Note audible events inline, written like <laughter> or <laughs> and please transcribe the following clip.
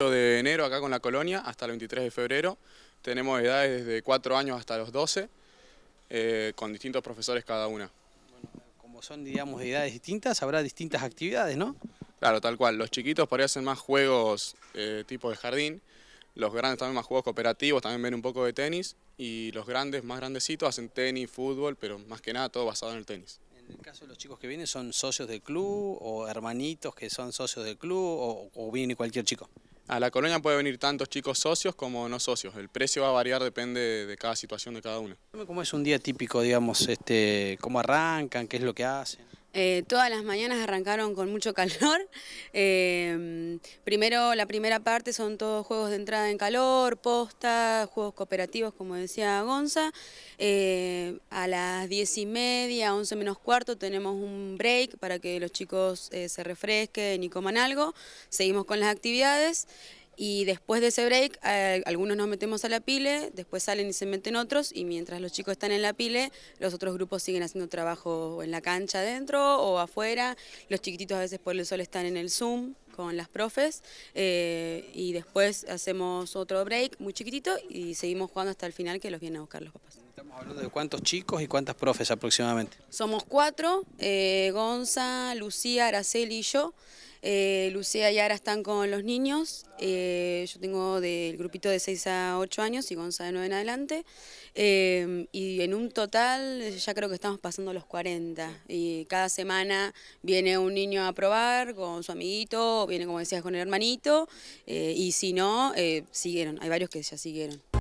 De enero acá con la colonia hasta el 23 de febrero. Tenemos edades desde 4 años hasta los 12, eh, con distintos profesores cada una. como son, digamos, edades distintas, habrá distintas actividades, ¿no? Claro, tal cual. Los chiquitos por ahí hacen más juegos eh, tipo de jardín, los grandes también más juegos cooperativos, también ven un poco de tenis, y los grandes, más grandecitos, hacen tenis, fútbol, pero más que nada todo basado en el tenis. En el caso de los chicos que vienen, ¿son socios del club o hermanitos que son socios del club o, o viene cualquier chico? A la colonia puede venir tantos chicos socios como no socios. El precio va a variar, depende de cada situación de cada uno. ¿Cómo es un día típico, digamos? Este, ¿Cómo arrancan? ¿Qué es lo que hacen? Eh, todas las mañanas arrancaron con mucho calor. <laughs> Em, primero, la primera parte son todos juegos de entrada en calor, posta, juegos cooperativos, como decía Gonza. Eh, a las diez y media, once menos cuarto, tenemos un break para que los chicos eh, se refresquen y coman algo. Seguimos con las actividades. Y después de ese break, eh, algunos nos metemos a la pile, después salen y se meten otros, y mientras los chicos están en la pile, los otros grupos siguen haciendo trabajo en la cancha dentro o afuera. Los chiquititos a veces por el sol están en el Zoom con las profes, eh, y después hacemos otro break muy chiquitito y seguimos jugando hasta el final que los vienen a buscar los papás. Estamos hablando de cuántos chicos y cuántas profes aproximadamente. Somos cuatro, eh, Gonza, Lucía, Araceli y yo. Eh, Lucía y Ara están con los niños, eh, yo tengo del grupito de 6 a 8 años y Gonzalo de 9 en adelante, eh, y en un total ya creo que estamos pasando los 40, y cada semana viene un niño a probar con su amiguito, viene como decías con el hermanito, y si no, siguieron, hay varios que ya siguieron.